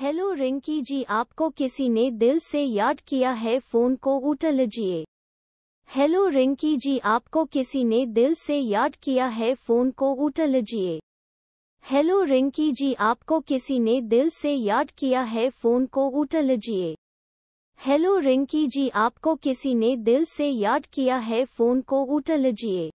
hello Rinki जी आपको किसी ने दिल से याद किया है फोन को उठा लीजिए हेलो रिंकी जी आपको किसी ने दिल से याद किया है फोन को उठा लीजिए हेलो रिंकी जी आपको किसी ने दिल से याद किया है फोन को उठा लीजिए हेलो रिंकी जी आपको किसी ने दिल से याद किया है फोन को उठा लीजिए